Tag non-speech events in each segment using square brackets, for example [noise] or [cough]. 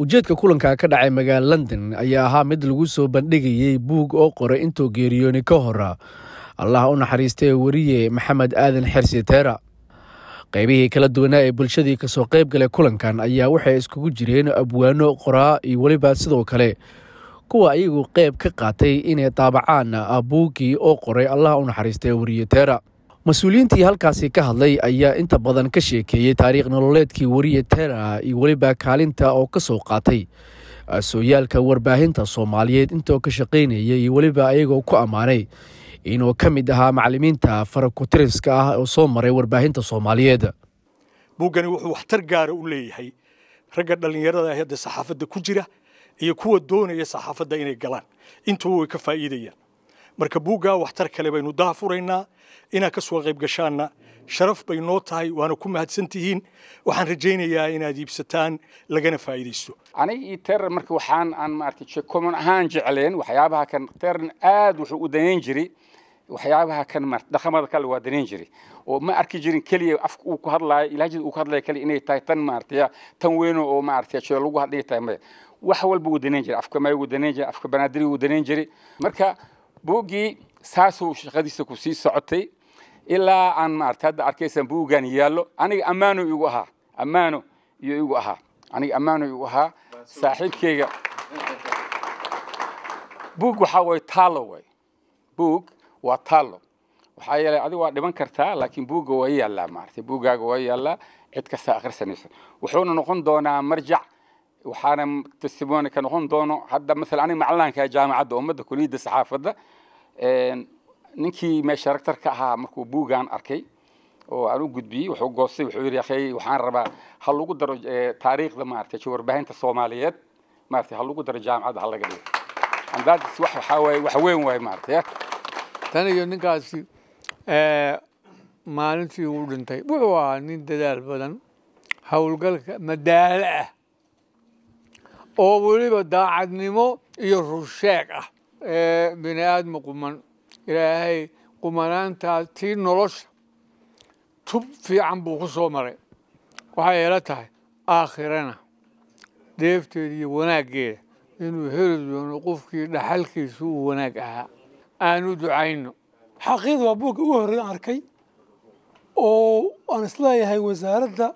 ujeedka kulanka ka dhacay magaala london ayaa ahaa mid lagu soo bandhigayey buug oo qoray intuu geeriyooni ka hora allah u naxariistee wariye maxamed aadan xersi teera qaybihii kala duwanaa ee bulshadii kasoo qayb galay kulankan ayaa waxay iskugu jireen abwaano qoraa iyo weliba sidoo kale kuwa ayagu qayb ka qaatay inay daabacaan ah, buuggii oo qoray allah u naxariistee wariye teera mas-uuliyiintii halkaasi ka hadlay ayaa inta badan ka sheekeeyey taariikh nololeedkii weriye tera iyo weliba kaalinta oo ka soo qaatay sooyaalka warbaahinta soomaaliyeed intoo ka shaqaynaya iyo weliba ayagoo ku ammaanay inuu ka mid ahaa macalimiinta farakutiriska ah oo soo maray warbaahinta soomaaliyeed buuggani wuxuu waxtar gaara u leeyahay ragga dhallinyarada ahde saxaafadda ku jira iyo kuwa doonaya saxaafadda inay galaan intuba way ka faa'iidayaan marka buuggaa waxtar kale baynu daahfuraynaa inaad ka soo qayb gashaanna sharaf bay noo tahay waana ku mahadsan tihiin waxaan rajaynayaa inaad iibsataan lagana faa'iidaysto aniga iyo teeran marka waxaan aan maaragtay jeekoman ahaan jecleen waxyaabaha kan teeran aad wuxuu u danayn jiray waxyaabaha kan maarta dhaqamada kale waa danayn jiray oo ma arki jirin keliya afka uu ku hadlaayo ilaajida uu ku hadlayo keliya inay tahay tan maaragtay tan weyno oo maaragtay jeeda lagu hadlay tahay maya wax walba uu danayn jiray afka maay uu danayn jiray afka banaadir uu danayn jiray marka buuggii saasuu shaqadiisa ku sii socotay ilaa aan maarata hadda arkaysan buuggan yaallo aniga ammaano igu ahaa ammaano iyo igu ahaa aniga ammaano igu ahaa saaxiibkeyga buug waxaa waye taalo way buug waa taalo waxaa yeelay adig waa dhiban kartaa laakiin buugga waa yaallaa maarata buuggaaga waa yaallaa cid kasta akhrisanaysa wuxuuna noqon doonaa marjac waxaana testimony ka noqon doono hadda maala aniga macalaanka jaamacadda ummadda kuliyadda saxaafadda ninkii meesha ragtar ka ahaa markuu buugan arkay oo aan u gudbiyey wuxuu goostay wuxuu yidhi akhay waxaan rabaa ha lagu daro taariikhda maaragtay warbahinta soomaaliyeed maaragtay ha lagu daro jaamacadda ha laga dhigo andaadis wax waxaa waaye wax weyn waaye maaragtay tan iyo ninkaasi maalintii uu dhintay wuxuu ahaa nin dadaal badan howlgalka madaalo ah oo weliba daacadnimo iyo rusheeg ah ee bini aadma quman ilaahay qumanaantaa tii nolosha tub fiican buu ku soo maray waxay eela tahay aakhirana deefteeda iyo wanaaggeeda inuu heli doono qofkii dhaxalkiisu uu wanaag ahaa aanu ducayno xaqiiqda waa buugga ugu horreyn arkay oo aan isleeyahay wasaaradda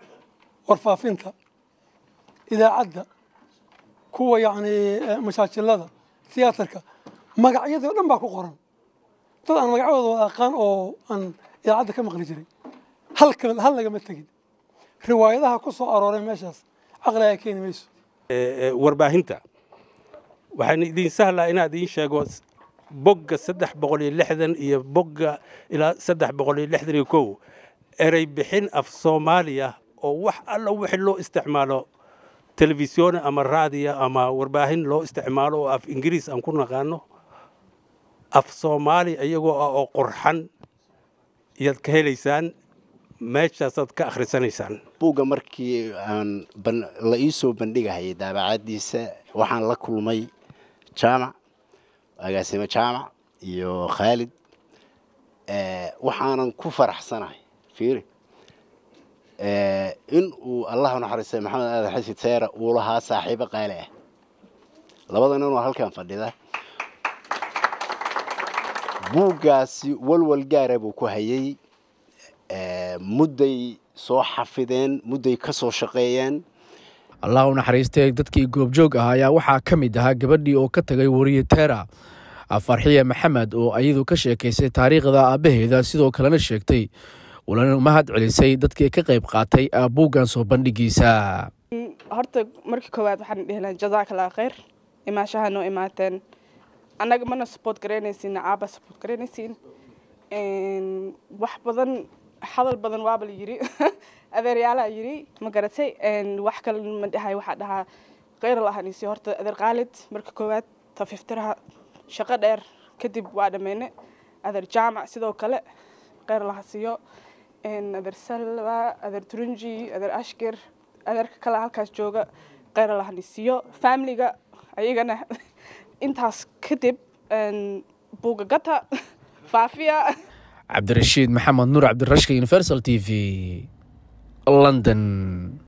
warfaafinta idaacadda kuwa yani eh, mashaajilada tiyaatarka magacyadii o dhan baa ku qoran dad aan magacyadooda wada aqaan oo aan idaacadda ka maqli jiray hal lagama tegin riwaayadaha ku soo arooray meeshaas caqligaa keeni mayso eh, eh, warbaahinta waxaan idin sahlaa inaad idiin sheego bogga saddex boqol iyo lixdan iyo bogga ilaa saddex boqol iyo lixdan iyo kow erey bixin af soomaaliya oo wax alla wixii loo isticmaalo telefisyon ama raadiya ama warbaahin loo isticmaalo oo af ingiriis aan ku naqaano af soomaali iyagoo ah oo qurxan iyaad ka helaysaan meeshaasaad ka akhrisanaysaan buugga markii aan la ii soo bandhigahayay daabacadiisa waxaan la kulmay jaamac agaasimo jaamac iyo khaalid eh, waxaanan ku faraxsanahay fiiri Eh, in uu allah unaxariistay maxamed aadan xasid seera uu lahaa saaxiibo qaali ah labada nin oo halkan fadhida buuggaasi walwal gaara buu ku hayay eh, mudday soo xafideen mudday ka soo shaqeeyeen allah u naxariistee dadkii goobjoog ah ayaa waxaa ka mid ahaa gabadhii oo ka tagay wariye tera farxiye maxamed oo iyadu ka sheekaysay taariikhda aabbaheeda sidoo kalena sheegtay walana mahad celisay dadkii ka qayb qaatay buuggan soo bandhigiisa horta markii koowaad waxaan dhihnaa jazaakala kheyr imaashaha noo imaateen annaga mana support garaynaysiin caaba support garaynaysiin wax badan hadal badan waaba la yiri [laughs] adeeryaalaa yiri ma garatay wax kale ma dhahay waxaa dhahaa kheyr la horta adeer qaalid marka koowaad tafiftiraha shaqo dheer kadib waa dhammayne adeer jaamac sidoo kale kheyr lahasiyo adeer salwa adeer turunji adeer ashkir adeerka kale halkaas jooga kheyra lahanisiyo faamiliga ayagana [laughs] intaas kadib buugagata [laughs] faafiya cabdirashiid maxamed nuur cabdirashka universal t v london